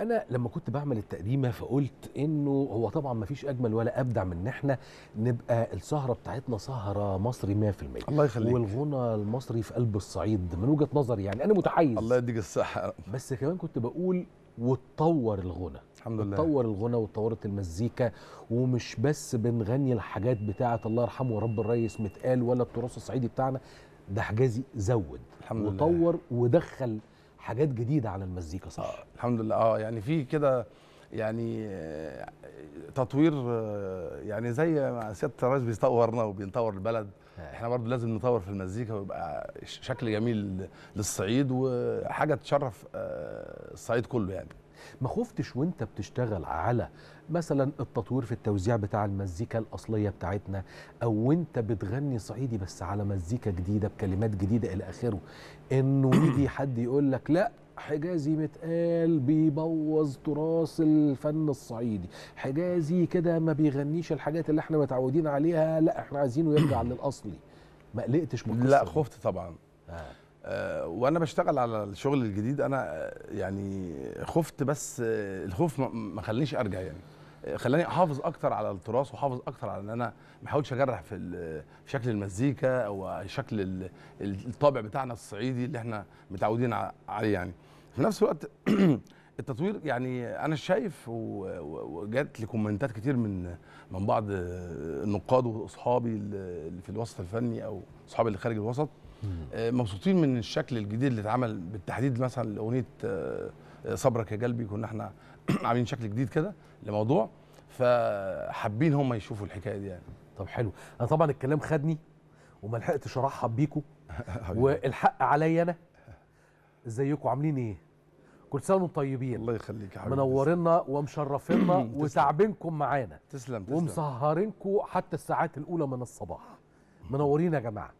انا لما كنت بعمل التقديمه فقلت انه هو طبعا ما فيش اجمل ولا ابدع من ان احنا نبقى السهره بتاعتنا سهره مصري 100% الله يخليك والغنى المصري في قلب الصعيد من وجهه نظري يعني انا متحيز الله يديك الصحه بس كمان كنت بقول وتطور الغنى الحمد لله اتطور الغنى واتطورت المزيكا ومش بس بنغني الحاجات بتاعه الله يرحمه رب الريس متقال ولا التراث الصعيدي بتاعنا ده حجازي زود الحمد وطور لله. ودخل حاجات جديده على المزيكا صح آه الحمد لله اه يعني في كده يعني آه، تطوير آه، يعني زي ما سياده الرئيس بيطورنا وبينطور البلد آه. احنا برضه لازم نطور في المزيكا ويبقى شكل جميل للصعيد وحاجه تشرف الصعيد كله يعني ما خفتش وانت بتشتغل على مثلا التطوير في التوزيع بتاع المزيكا الاصليه بتاعتنا او وانت بتغني صعيدي بس على مزيكا جديده بكلمات جديده الى اخره انه يجي حد يقول لك لا حجازي متقال بيبوظ تراث الفن الصعيدي حجازي كده ما بيغنيش الحاجات اللي احنا متعودين عليها لا احنا عايزينه يرجع للاصلي ما قلقتش من لا خفت طبعا آه. آه، وانا بشتغل على الشغل الجديد انا آه، يعني خفت بس آه، الخوف ما خلنيش ارجع يعني خلاني احافظ اكتر على التراث واحافظ اكتر على ان انا ما احاولش اجرح في شكل المزيكا او شكل الطابع بتاعنا الصعيدي اللي احنا متعودين عليه يعني في نفس الوقت التطوير يعني انا شايف وجات لي كومنتات كتير من من بعض النقاد واصحابي اللي في الوسط الفني او اصحابي اللي خارج الوسط آه، مبسوطين من الشكل الجديد اللي اتعمل بالتحديد مثلا لاغنيه آه، صبرك يا قلبي كنا احنا عاملين شكل جديد كده لموضوع فحابين هم يشوفوا الحكايه دي يعني طب حلو انا طبعا الكلام خدني وما لحقتش ارحب بيكم والحق عليا انا ازيكم عاملين ايه كل سنه وانتم طيبين الله يخليك يا حبيبي منورنا ومشرفينا وتعبينكم معانا تسلم تسلم ومسهرينكم حتى الساعات الاولى من الصباح منورين يا جماعه